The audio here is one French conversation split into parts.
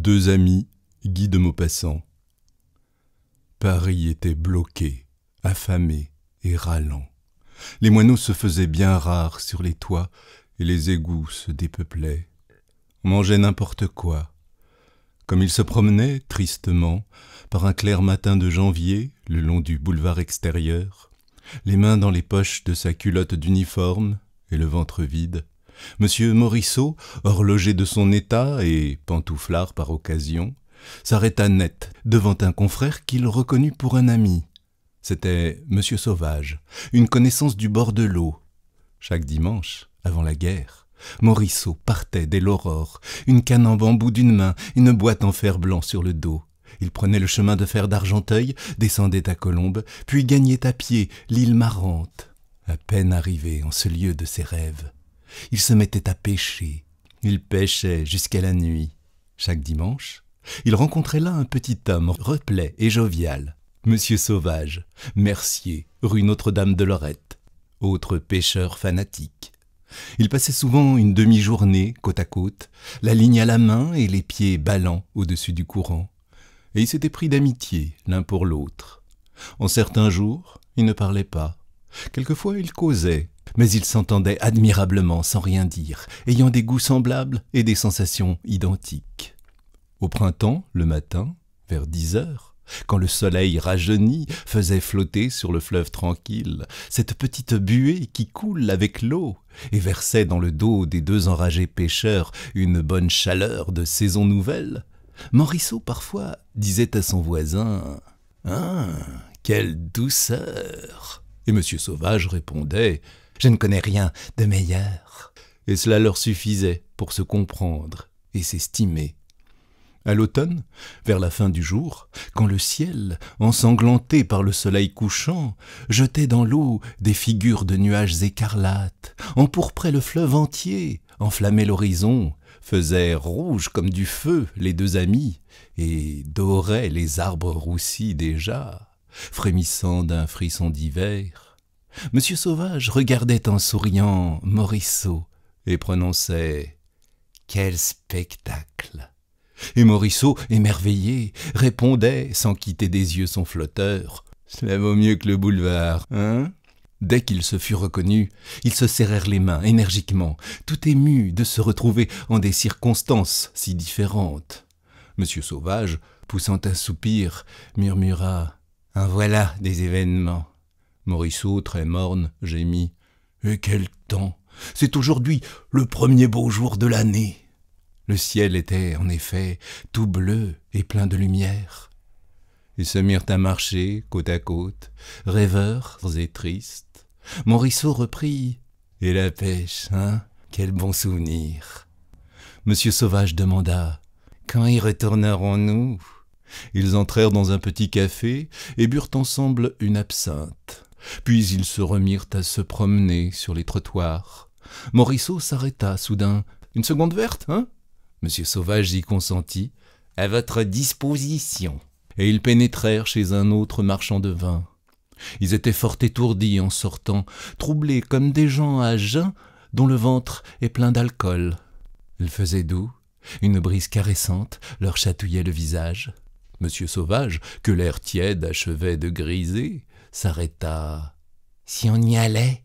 Deux amis, Guy de Maupassant. Paris était bloqué, affamé et râlant. Les moineaux se faisaient bien rares sur les toits et les égouts se dépeuplaient. On mangeait n'importe quoi. Comme il se promenait, tristement, par un clair matin de janvier, le long du boulevard extérieur, les mains dans les poches de sa culotte d'uniforme et le ventre vide, Monsieur Morisseau, horloger de son état et pantouflard par occasion, s'arrêta net devant un confrère qu'il reconnut pour un ami. C'était Monsieur Sauvage, une connaissance du bord de l'eau. Chaque dimanche, avant la guerre, Morisseau partait dès l'aurore, une canne en bambou d'une main, une boîte en fer blanc sur le dos. Il prenait le chemin de fer d'Argenteuil, descendait à Colombes, puis gagnait à pied l'île Marante. À peine arrivé en ce lieu de ses rêves, il se mettait à pêcher. Il pêchait jusqu'à la nuit. Chaque dimanche, il rencontrait là un petit homme replet et jovial. Monsieur Sauvage, Mercier, rue Notre-Dame de Lorette, autre pêcheur fanatique. Il passait souvent une demi-journée côte à côte, la ligne à la main et les pieds ballants au-dessus du courant, et ils s'étaient pris d'amitié l'un pour l'autre. En certains jours, ils ne parlaient pas. Quelquefois, ils causaient, mais ils s'entendaient admirablement sans rien dire, ayant des goûts semblables et des sensations identiques. Au printemps, le matin, vers dix heures, quand le soleil rajeuni faisait flotter sur le fleuve tranquille cette petite buée qui coule avec l'eau et versait dans le dos des deux enragés pêcheurs une bonne chaleur de saison nouvelle, Morisseau parfois disait à son voisin « Ah, quelle douceur !» Et Monsieur Sauvage répondait je ne connais rien de meilleur. Et cela leur suffisait pour se comprendre et s'estimer. À l'automne, vers la fin du jour, quand le ciel, ensanglanté par le soleil couchant, jetait dans l'eau des figures de nuages écarlates, empourprait le fleuve entier, enflammait l'horizon, faisait rouge comme du feu les deux amis, et dorait les arbres roussis déjà, frémissant d'un frisson d'hiver, Monsieur Sauvage regardait en souriant Morisseau et prononçait Quel spectacle Et Morisseau, émerveillé, répondait, sans quitter des yeux son flotteur Cela vaut mieux que le boulevard, hein Dès qu'ils se furent reconnus, ils se serrèrent les mains énergiquement, tout émus de se retrouver en des circonstances si différentes. Monsieur Sauvage, poussant un soupir, murmura Un voilà des événements. Morisseau, très morne, gémit. Et quel temps C'est aujourd'hui le premier beau jour de l'année. Le ciel était, en effet, tout bleu et plein de lumière. Ils se mirent à marcher, côte à côte, rêveurs et tristes. Morisseau reprit. Et la pêche, hein Quel bon souvenir. Monsieur Sauvage demanda. Quand y retournerons-nous ils entrèrent dans un petit café et burent ensemble une absinthe. Puis ils se remirent à se promener sur les trottoirs. Morisseau s'arrêta soudain. Une seconde verte, hein Monsieur Sauvage y consentit. À votre disposition. Et ils pénétrèrent chez un autre marchand de vin. Ils étaient fort étourdis en sortant, troublés comme des gens à jeun dont le ventre est plein d'alcool. Il faisait doux, une brise caressante leur chatouillait le visage. Monsieur Sauvage, que l'air tiède achevait de griser, s'arrêta. Si on y allait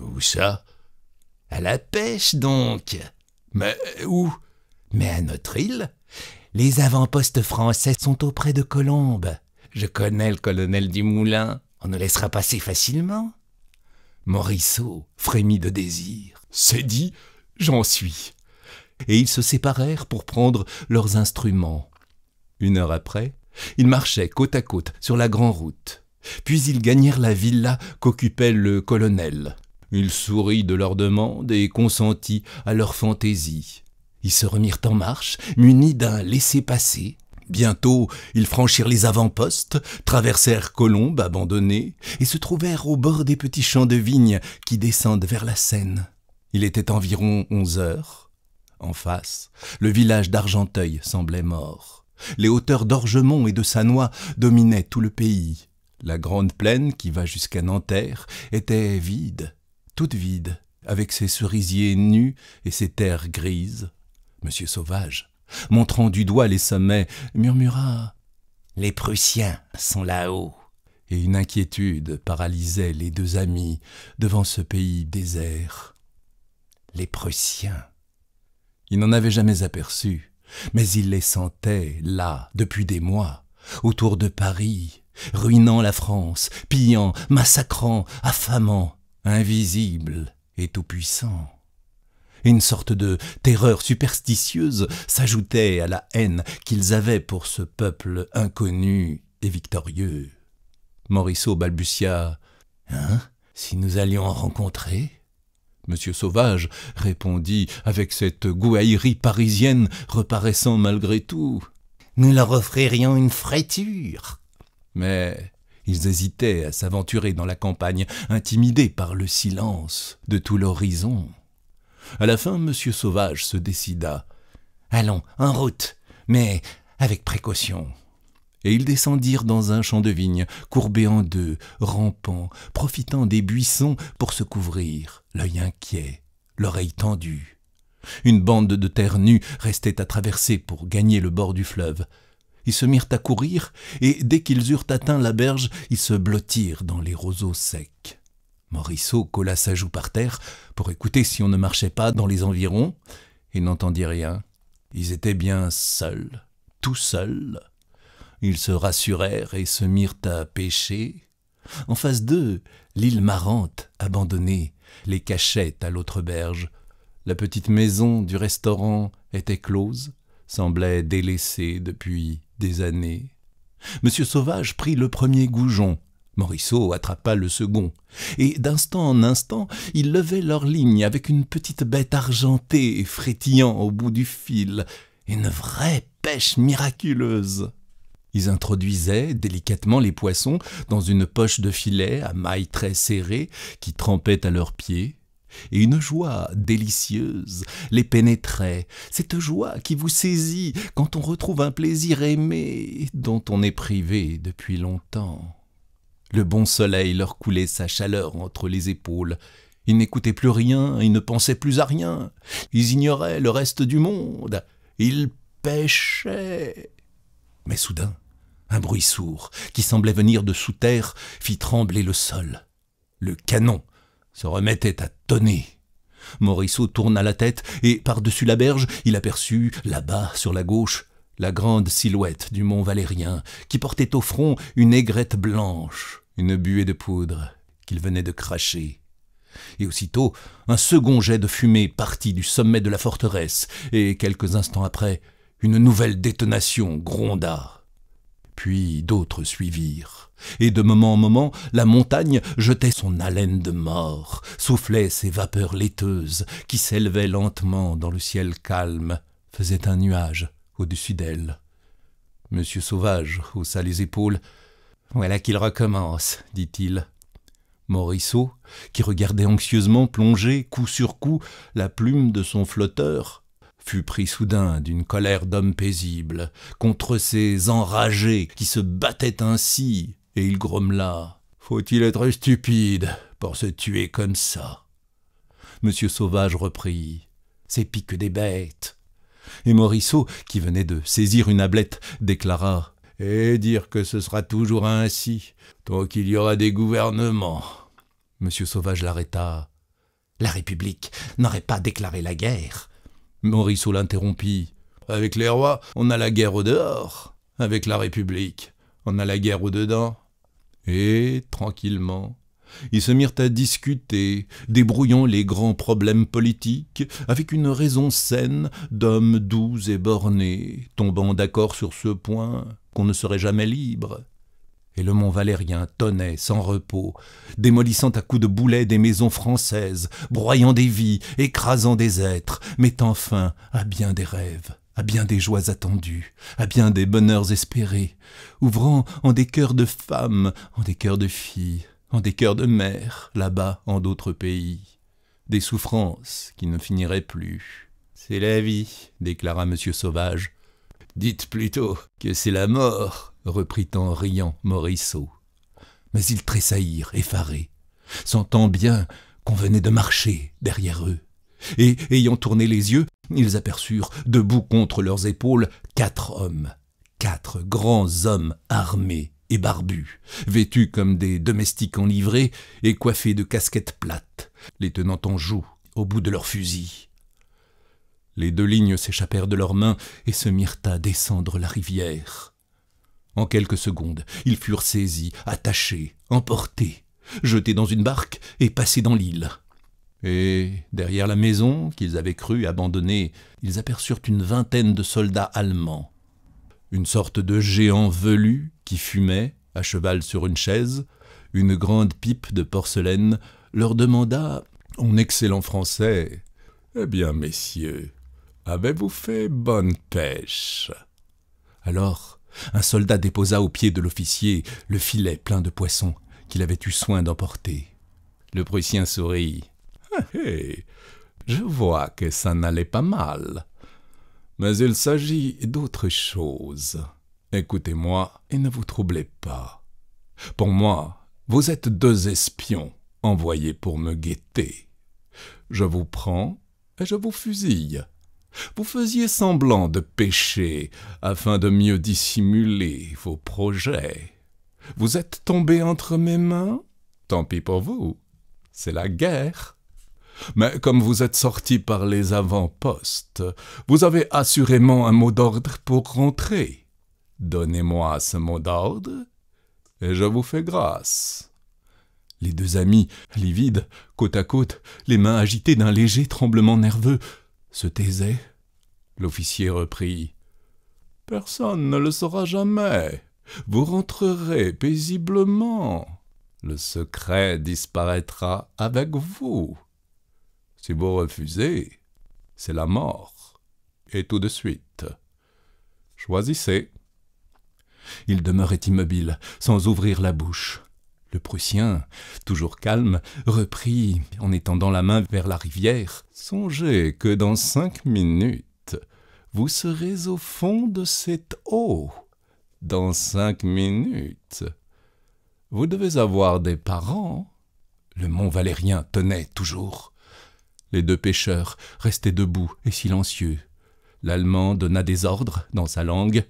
Où ça À la pêche donc Mais où Mais à notre île Les avant-postes français sont auprès de Colombes. Je connais le colonel du Moulin. On ne laissera passer facilement. Morisseau frémit de désir. C'est dit, j'en suis. Et ils se séparèrent pour prendre leurs instruments. Une heure après, ils marchaient côte à côte sur la grande route. Puis ils gagnèrent la villa qu'occupait le colonel. Il sourit de leur demande et consentit à leur fantaisie. Ils se remirent en marche, munis d'un laissez-passer. Bientôt, ils franchirent les avant-postes, traversèrent Colombes abandonnée, et se trouvèrent au bord des petits champs de vignes qui descendent vers la Seine. Il était environ onze heures. En face, le village d'Argenteuil semblait mort. Les hauteurs d'Orgemont et de Sannois dominaient tout le pays. La grande plaine qui va jusqu'à Nanterre était vide, toute vide, avec ses cerisiers nus et ses terres grises. Monsieur Sauvage, montrant du doigt les sommets, murmura Les Prussiens sont là-haut. Et une inquiétude paralysait les deux amis devant ce pays désert. Les Prussiens. Il n'en avait jamais aperçu, mais il les sentaient là depuis des mois, autour de Paris, ruinant la France, pillant, massacrant, affamant, invisible et tout-puissant. Une sorte de terreur superstitieuse s'ajoutait à la haine qu'ils avaient pour ce peuple inconnu et victorieux. Morisseau balbutia Hein Si nous allions en rencontrer Monsieur Sauvage répondit avec cette gouaillerie parisienne reparaissant malgré tout. Nous leur offririons une fréture mais ils hésitaient à s'aventurer dans la campagne, intimidés par le silence de tout l'horizon. À la fin, Monsieur Sauvage se décida. Allons, en route, mais avec précaution. Et ils descendirent dans un champ de vigne, courbés en deux, rampant, profitant des buissons pour se couvrir, l'œil inquiet, l'oreille tendue. Une bande de terre nue restait à traverser pour gagner le bord du fleuve. Ils se mirent à courir, et dès qu'ils eurent atteint la berge, ils se blottirent dans les roseaux secs. Morisseau colla sa joue par terre pour écouter si on ne marchait pas dans les environs, et n'entendit rien. Ils étaient bien seuls, tout seuls. Ils se rassurèrent et se mirent à pêcher. En face d'eux, l'île marrante, abandonnée, les cachait à l'autre berge. La petite maison du restaurant était close, semblait délaissée depuis des années. Monsieur Sauvage prit le premier goujon, Morisseau attrapa le second, et d'instant en instant ils levaient leur ligne avec une petite bête argentée et frétillant au bout du fil, une vraie pêche miraculeuse. Ils introduisaient délicatement les poissons dans une poche de filet à mailles très serrées qui trempait à leurs pieds, et une joie délicieuse les pénétrait, cette joie qui vous saisit quand on retrouve un plaisir aimé dont on est privé depuis longtemps. Le bon soleil leur coulait sa chaleur entre les épaules, ils n'écoutaient plus rien, ils ne pensaient plus à rien, ils ignoraient le reste du monde, ils pêchaient. Mais soudain, un bruit sourd, qui semblait venir de sous terre, fit trembler le sol. Le canon se remettait à tonner. Morisseau tourna la tête et, par-dessus la berge, il aperçut, là-bas, sur la gauche, la grande silhouette du mont Valérien, qui portait au front une aigrette blanche, une buée de poudre qu'il venait de cracher. Et aussitôt, un second jet de fumée partit du sommet de la forteresse, et quelques instants après, une nouvelle détonation gronda. Puis d'autres suivirent, et de moment en moment, la montagne jetait son haleine de mort, soufflait ses vapeurs laiteuses qui s'élevaient lentement dans le ciel calme, faisaient un nuage au-dessus d'elle. Monsieur Sauvage haussa les épaules. Voilà qu'il recommence, dit-il. Morisseau, qui regardait anxieusement plonger coup sur coup la plume de son flotteur, fut pris soudain d'une colère d'homme paisible contre ces enragés qui se battaient ainsi, et il grommela. Faut-il être stupide pour se tuer comme ça Monsieur Sauvage reprit. C'est pique des bêtes. Et Morisseau, qui venait de saisir une ablette, déclara. Et eh, dire que ce sera toujours ainsi, tant qu'il y aura des gouvernements. Monsieur Sauvage l'arrêta. La République n'aurait pas déclaré la guerre Morisseau l'interrompit. Avec les rois, on a la guerre au dehors. Avec la République, on a la guerre au dedans. Et, tranquillement, ils se mirent à discuter, débrouillant les grands problèmes politiques, avec une raison saine d'hommes doux et bornés, tombant d'accord sur ce point qu'on ne serait jamais libre, et le mont Valérien tonnait sans repos, démolissant à coups de boulet des maisons françaises, broyant des vies, écrasant des êtres, mettant fin à bien des rêves, à bien des joies attendues, à bien des bonheurs espérés, ouvrant en des cœurs de femmes, en des cœurs de filles, en des cœurs de mères, là-bas en d'autres pays, des souffrances qui ne finiraient plus. C'est la vie, déclara M. Sauvage. Dites plutôt que c'est la mort, reprit en riant Morisseau. Mais ils tressaillirent, effarés, sentant bien qu'on venait de marcher derrière eux. Et, ayant tourné les yeux, ils aperçurent, debout contre leurs épaules, quatre hommes, quatre grands hommes armés et barbus, vêtus comme des domestiques en livrée et coiffés de casquettes plates, les tenant en joue au bout de leurs fusils. Les deux lignes s'échappèrent de leurs mains et se mirent à descendre la rivière. En quelques secondes, ils furent saisis, attachés, emportés, jetés dans une barque et passés dans l'île. Et, derrière la maison, qu'ils avaient cru abandonnée, ils aperçurent une vingtaine de soldats allemands. Une sorte de géant velu qui fumait, à cheval sur une chaise, une grande pipe de porcelaine, leur demanda, en excellent français, Eh bien, messieurs, avez-vous fait bonne pêche Alors, un soldat déposa aux pieds de l'officier le filet plein de poissons qu'il avait eu soin d'emporter. Le Prussien sourit. Hé, je vois que ça n'allait pas mal. Mais il s'agit d'autre chose. Écoutez-moi et ne vous troublez pas. Pour moi, vous êtes deux espions envoyés pour me guetter. Je vous prends et je vous fusille. Vous faisiez semblant de pécher afin de mieux dissimuler vos projets. Vous êtes tombé entre mes mains Tant pis pour vous, c'est la guerre. Mais comme vous êtes sorti par les avant-postes, vous avez assurément un mot d'ordre pour rentrer. Donnez-moi ce mot d'ordre et je vous fais grâce. Les deux amis, livides, côte à côte, les mains agitées d'un léger tremblement nerveux, se taisait. L'officier reprit. Personne ne le saura jamais. Vous rentrerez paisiblement. Le secret disparaîtra avec vous. Si vous refusez, c'est la mort. Et tout de suite. Choisissez. Il demeurait immobile, sans ouvrir la bouche. Le Prussien, toujours calme, reprit en étendant la main vers la rivière. Songez que dans cinq minutes, vous serez au fond de cette eau. Dans cinq minutes. Vous devez avoir des parents. Le mont Valérien tenait toujours. Les deux pêcheurs restaient debout et silencieux. L'Allemand donna des ordres dans sa langue.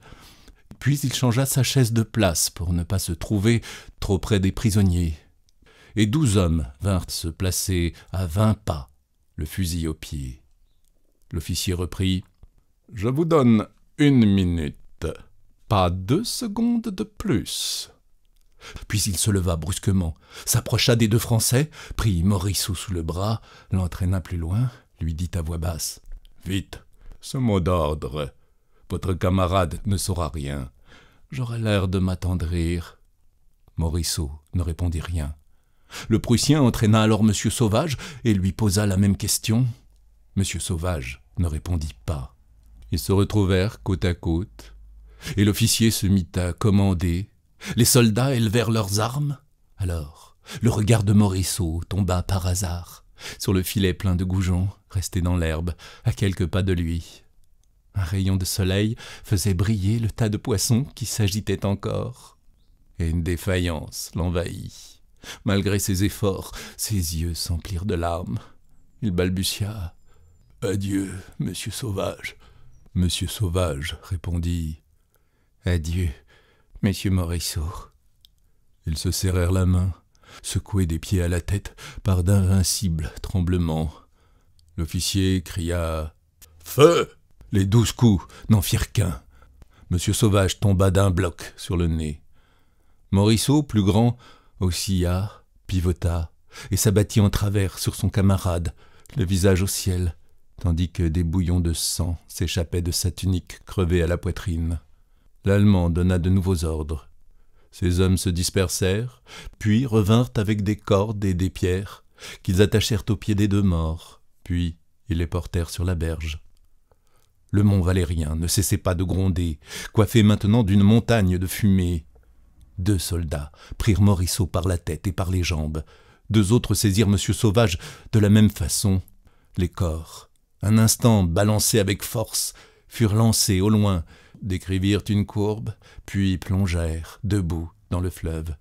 Puis il changea sa chaise de place pour ne pas se trouver trop près des prisonniers. Et douze hommes vinrent se placer à vingt pas, le fusil au pied. L'officier reprit Je vous donne une minute, pas deux secondes de plus. Puis il se leva brusquement, s'approcha des deux Français, prit Morisseau sous le bras, l'entraîna plus loin, lui dit à voix basse Vite, ce mot d'ordre votre camarade ne saura rien. J'aurai l'air de m'attendrir. Morisseau ne répondit rien. Le Prussien entraîna alors M. Sauvage et lui posa la même question. M. Sauvage ne répondit pas. Ils se retrouvèrent côte à côte, et l'officier se mit à commander. Les soldats élevèrent leurs armes. Alors, le regard de Morisseau tomba par hasard sur le filet plein de goujons resté dans l'herbe à quelques pas de lui. Un rayon de soleil faisait briller le tas de poissons qui s'agitait encore. Et une défaillance l'envahit. Malgré ses efforts, ses yeux s'emplirent de larmes. Il balbutia. Adieu, monsieur Sauvage. Monsieur Sauvage répondit. Adieu, monsieur Morisseau. Ils se serrèrent la main, secoués des pieds à la tête par d'invincibles tremblements. L'officier cria. Feu. Les douze coups n'en firent qu'un. Monsieur Sauvage tomba d'un bloc sur le nez. Morisseau, plus grand, oscilla, pivota, et s'abattit en travers sur son camarade, le visage au ciel, tandis que des bouillons de sang s'échappaient de sa tunique crevée à la poitrine. L'Allemand donna de nouveaux ordres. Ses hommes se dispersèrent, puis revinrent avec des cordes et des pierres, qu'ils attachèrent aux pieds des deux morts, puis ils les portèrent sur la berge. Le mont Valérien ne cessait pas de gronder, coiffé maintenant d'une montagne de fumée. Deux soldats prirent Morisseau par la tête et par les jambes. Deux autres saisirent M. Sauvage de la même façon. Les corps, un instant balancés avec force, furent lancés au loin, décrivirent une courbe, puis plongèrent, debout, dans le fleuve,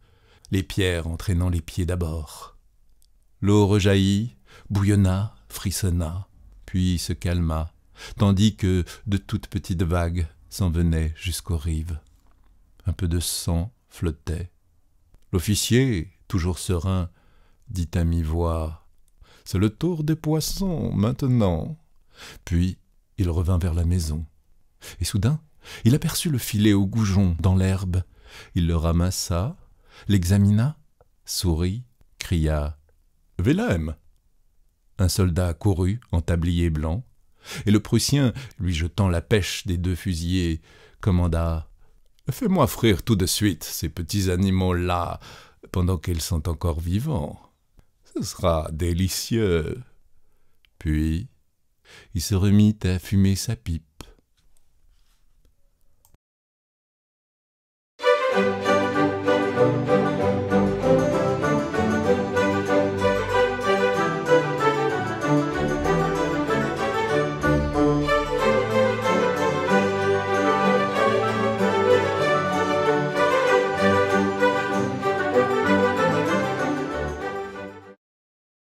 les pierres entraînant les pieds d'abord. L'eau rejaillit, bouillonna, frissonna, puis se calma, tandis que de toutes petites vagues s'en venaient jusqu'aux rives. Un peu de sang flottait. L'officier, toujours serein, dit à mi-voix C'est le tour des poissons maintenant. Puis il revint vers la maison. Et soudain, il aperçut le filet au goujon dans l'herbe. Il le ramassa, l'examina, sourit, cria Vélem !» Un soldat courut en tablier blanc, et le Prussien, lui jetant la pêche des deux fusillés, commanda Fais-moi frire tout de suite ces petits animaux-là pendant qu'ils sont encore vivants. Ce sera délicieux. Puis, il se remit à fumer sa pipe